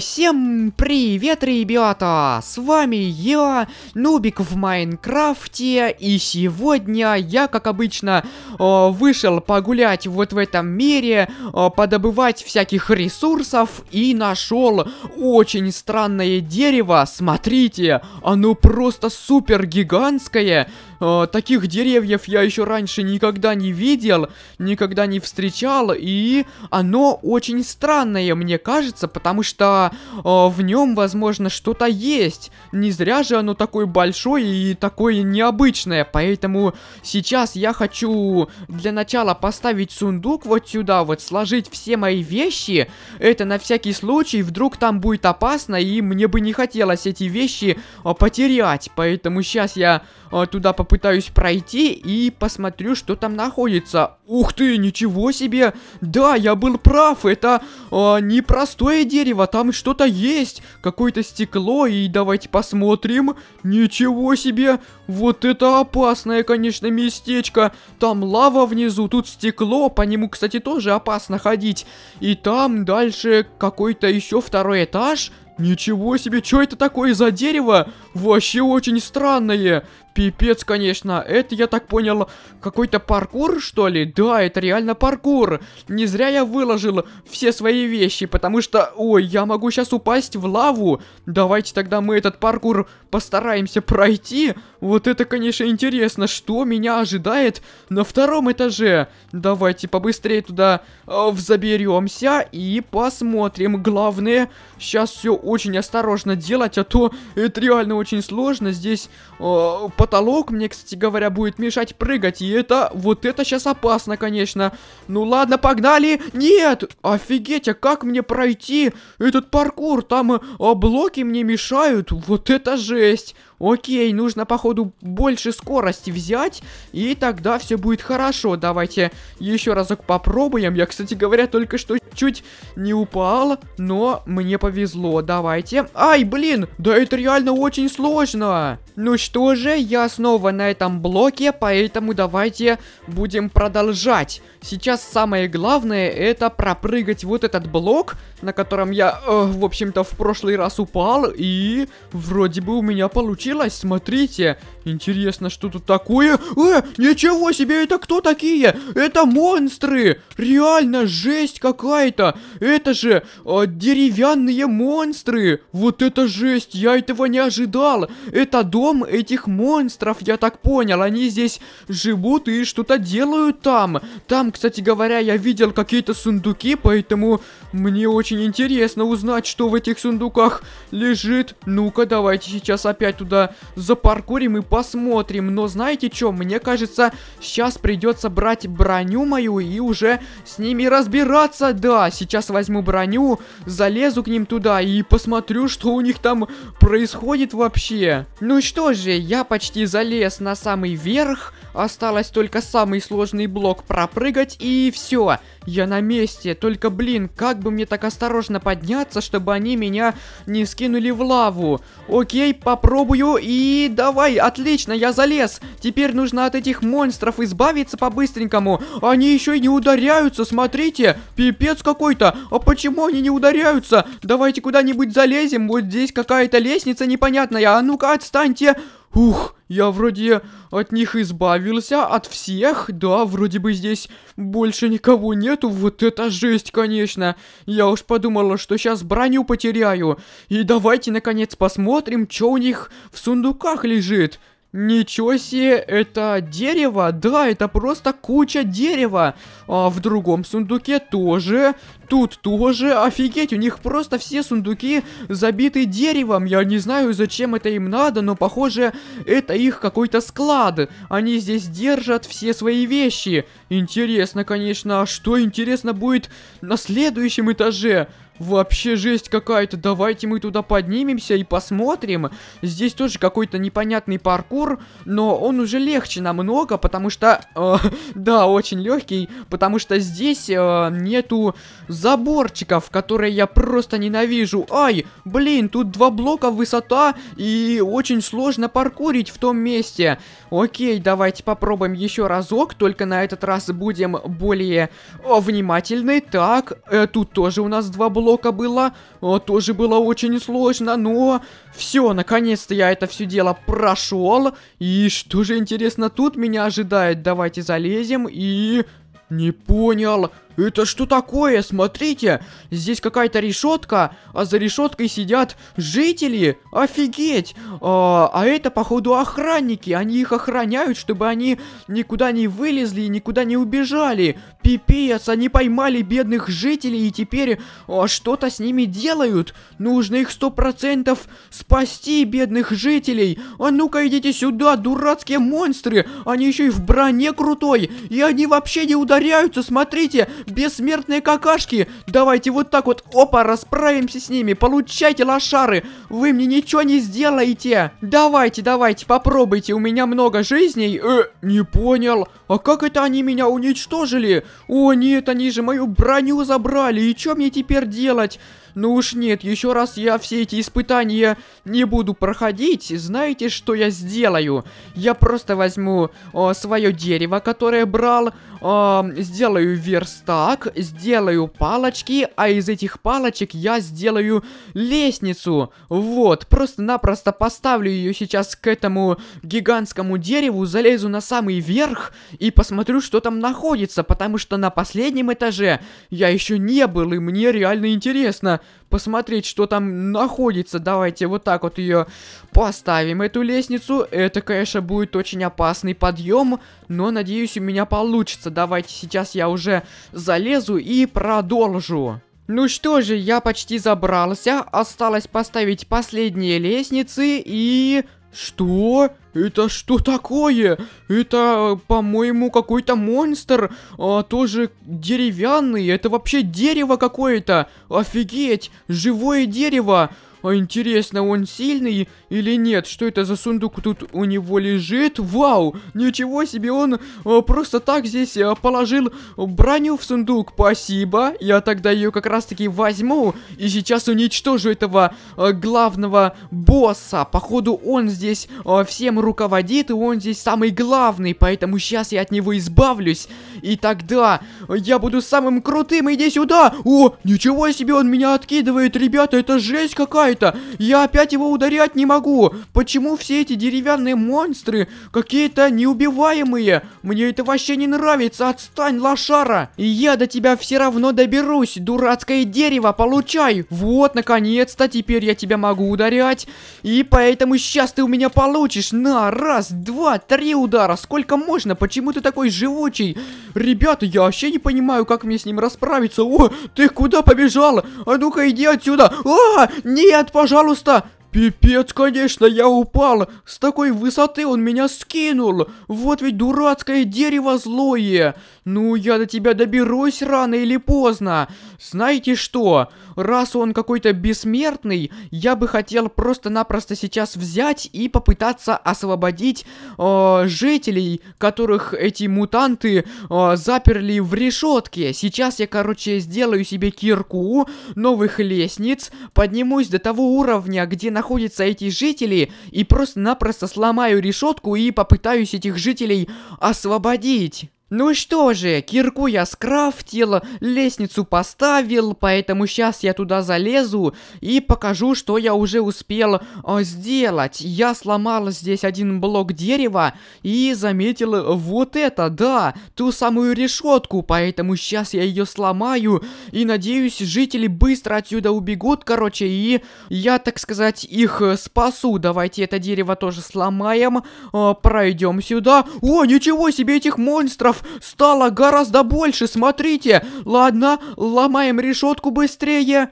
Всем привет, ребята! С вами я, Нубик в Майнкрафте, и сегодня я, как обычно, э, вышел погулять вот в этом мире, э, подобывать всяких ресурсов, и нашел очень странное дерево, смотрите, оно просто супер гигантское, э, таких деревьев я еще раньше никогда не видел, никогда не встречал, и оно очень странное, мне кажется, потому что что э, а, в нем, возможно, что-то есть. Не зря же оно такое большое и такое необычное. Поэтому сейчас я хочу для начала поставить сундук вот сюда, вот сложить все мои вещи. Это на всякий случай, вдруг там будет опасно, и мне бы не хотелось эти вещи э, потерять. Поэтому сейчас я э, туда попытаюсь пройти и посмотрю, что там находится. Ух ты, ничего себе! Да, я был прав, это э, непростое дерево, там что-то есть, какое-то стекло, и давайте посмотрим. Ничего себе, вот это опасное, конечно, местечко. Там лава внизу, тут стекло, по нему, кстати, тоже опасно ходить. И там дальше какой-то еще второй этаж. Ничего себе, что это такое за дерево? Вообще очень странное. Пипец, конечно. Это, я так понял, какой-то паркур, что ли? Да, это реально паркур. Не зря я выложил все свои вещи, потому что... Ой, я могу сейчас упасть в лаву. Давайте тогда мы этот паркур постараемся пройти. Вот это, конечно, интересно, что меня ожидает на втором этаже. Давайте побыстрее туда э, взоберемся и посмотрим. Главное, сейчас все очень осторожно делать, а то это реально очень сложно. Здесь... Э, потолок мне, кстати говоря, будет мешать прыгать. И это, вот это сейчас опасно, конечно. Ну ладно, погнали. Нет, офигеть, а как мне пройти этот паркур? Там а, блоки мне мешают. Вот это жесть. Окей, нужно, походу, больше скорости взять, и тогда все будет хорошо. Давайте еще разок попробуем. Я, кстати говоря, только что чуть не упал, но мне повезло. Давайте. Ай, блин, да это реально очень сложно. Ну что же, я снова на этом блоке, поэтому давайте будем продолжать. Сейчас самое главное это пропрыгать вот этот блок, на котором я, э, в общем-то, в прошлый раз упал, и вроде бы у меня получилось, смотрите. Интересно, что тут такое? Э, ничего себе, это кто такие? Это монстры! Реально, жесть какая это, Это же э, деревянные монстры! Вот это жесть! Я этого не ожидал! Это дом этих монстров, я так понял. Они здесь живут и что-то делают там. Там, кстати говоря, я видел какие-то сундуки, поэтому мне очень интересно узнать, что в этих сундуках лежит. Ну-ка, давайте сейчас опять туда запаркурим и посмотрим. Но знаете что, мне кажется, сейчас придется брать броню мою и уже с ними разбираться. Да, туда. Сейчас возьму броню, залезу к ним туда и посмотрю, что у них там происходит вообще. Ну что же, я почти залез на самый верх. Осталось только самый сложный блок пропрыгать и все. Я на месте, только, блин, как бы мне так осторожно подняться, чтобы они меня не скинули в лаву. Окей, попробую и давай, отлично, я залез. Теперь нужно от этих монстров избавиться по-быстренькому. Они еще и не ударяются, смотрите, пипец какой-то. А почему они не ударяются? Давайте куда-нибудь залезем, вот здесь какая-то лестница непонятная. А ну-ка, отстаньте. Ух, я вроде от них избавился, от всех, да, вроде бы здесь больше никого нету, вот это жесть, конечно. Я уж подумала, что сейчас броню потеряю. И давайте, наконец, посмотрим, что у них в сундуках лежит. Ничего себе, это дерево? Да, это просто куча дерева. А в другом сундуке тоже. Тут тоже, офигеть, у них просто все сундуки забиты деревом. Я не знаю, зачем это им надо, но похоже, это их какой-то склад. Они здесь держат все свои вещи. Интересно, конечно, а что интересно будет на следующем этаже? Вообще жесть какая-то, давайте мы туда поднимемся и посмотрим. Здесь тоже какой-то непонятный паркур, но он уже легче намного, потому что... Э, да, очень легкий, потому что здесь э, нету заборчиков, которые я просто ненавижу. Ай, блин, тут два блока высота и очень сложно паркурить в том месте. Окей, давайте попробуем еще разок, только на этот раз будем более о, внимательны. Так, э, тут тоже у нас два блока было, о, тоже было очень сложно, но все, наконец-то я это все дело прошел. И что же интересно тут меня ожидает? Давайте залезем и... Не понял. Это что такое? Смотрите, здесь какая-то решетка, а за решеткой сидят жители. Офигеть! А, а это, походу, охранники. Они их охраняют, чтобы они никуда не вылезли и никуда не убежали. Пипец, они поймали бедных жителей и теперь а, что-то с ними делают. Нужно их сто процентов спасти, бедных жителей. А ну-ка идите сюда, дурацкие монстры. Они еще и в броне крутой. И они вообще не ударяются, смотрите бессмертные какашки. Давайте вот так вот, опа, расправимся с ними. Получайте лошары. Вы мне ничего не сделаете. Давайте, давайте, попробуйте. У меня много жизней. Э, не понял. А как это они меня уничтожили? О, нет, они же мою броню забрали. И что мне теперь делать? Ну уж нет, еще раз я все эти испытания не буду проходить. Знаете, что я сделаю? Я просто возьму э, свое дерево, которое брал, э, сделаю верстак, сделаю палочки, а из этих палочек я сделаю лестницу. Вот, просто-напросто поставлю ее сейчас к этому гигантскому дереву, залезу на самый верх и посмотрю, что там находится, потому что на последнем этаже я еще не был, и мне реально интересно посмотреть, что там находится. Давайте вот так вот ее поставим, эту лестницу. Это, конечно, будет очень опасный подъем, но, надеюсь, у меня получится. Давайте сейчас я уже залезу и продолжу. Ну что же, я почти забрался, осталось поставить последние лестницы и... Что? Это что такое? Это, по-моему, какой-то монстр, а, тоже деревянный, это вообще дерево какое-то. Офигеть, живое дерево. А интересно, он сильный или нет? Что это за сундук тут у него лежит? Вау! Ничего себе, он э, просто так здесь э, положил броню в сундук. Спасибо. Я тогда ее как раз-таки возьму. И сейчас уничтожу этого э, главного босса. Походу, он здесь э, всем руководит, и он здесь самый главный. Поэтому сейчас я от него избавлюсь. И тогда я буду самым крутым, иди сюда! О, ничего себе, он меня откидывает, ребята, это жесть какая-то! Я опять его ударять не могу! Почему все эти деревянные монстры какие-то неубиваемые? Мне это вообще не нравится, отстань, лошара! И я до тебя все равно доберусь, дурацкое дерево, получай! Вот, наконец-то, теперь я тебя могу ударять, и поэтому сейчас ты у меня получишь, на, раз, два, три удара, сколько можно, почему ты такой живучий? Ребята, я вообще не понимаю, как мне с ним расправиться. О, ты куда побежала? А ну-ка иди отсюда. А, нет, пожалуйста. Пипец, конечно, я упал. С такой высоты он меня скинул. Вот ведь дурацкое дерево злое. Ну, я до тебя доберусь рано или поздно. Знаете что? Раз он какой-то бессмертный, я бы хотел просто-напросто сейчас взять и попытаться освободить э, жителей, которых эти мутанты э, заперли в решетке. Сейчас я, короче, сделаю себе кирку, новых лестниц, поднимусь до того уровня, где находятся эти жители, и просто-напросто сломаю решетку и попытаюсь этих жителей освободить. Ну что же, кирку я скрафтил, лестницу поставил, поэтому сейчас я туда залезу и покажу, что я уже успел э, сделать. Я сломал здесь один блок дерева и заметил вот это, да, ту самую решетку, поэтому сейчас я ее сломаю и надеюсь, жители быстро отсюда убегут, короче, и я, так сказать, их э, спасу. Давайте это дерево тоже сломаем, а, пройдем сюда. О, ничего себе этих монстров! Крабов стало гораздо больше, смотрите. Ладно, ломаем решетку быстрее.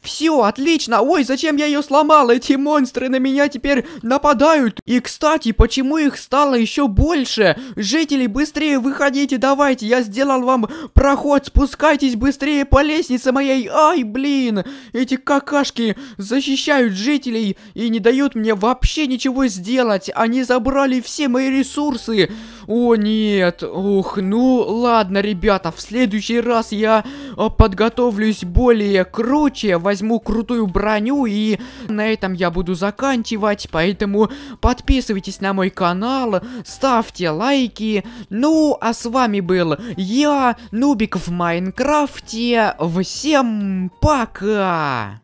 Все, отлично. Ой, зачем я ее сломал? Эти монстры на меня теперь нападают. И, кстати, почему их стало еще больше? Жители, быстрее выходите, давайте. Я сделал вам проход. Спускайтесь быстрее по лестнице моей. Ай, блин. Эти какашки защищают жителей и не дают мне вообще ничего сделать. Они забрали все мои ресурсы. О, нет. Ух, ну ладно, ребята. В следующий раз я э, подготовлюсь более круче возьму крутую броню, и на этом я буду заканчивать, поэтому подписывайтесь на мой канал, ставьте лайки. Ну, а с вами был я, Нубик в Майнкрафте. Всем пока!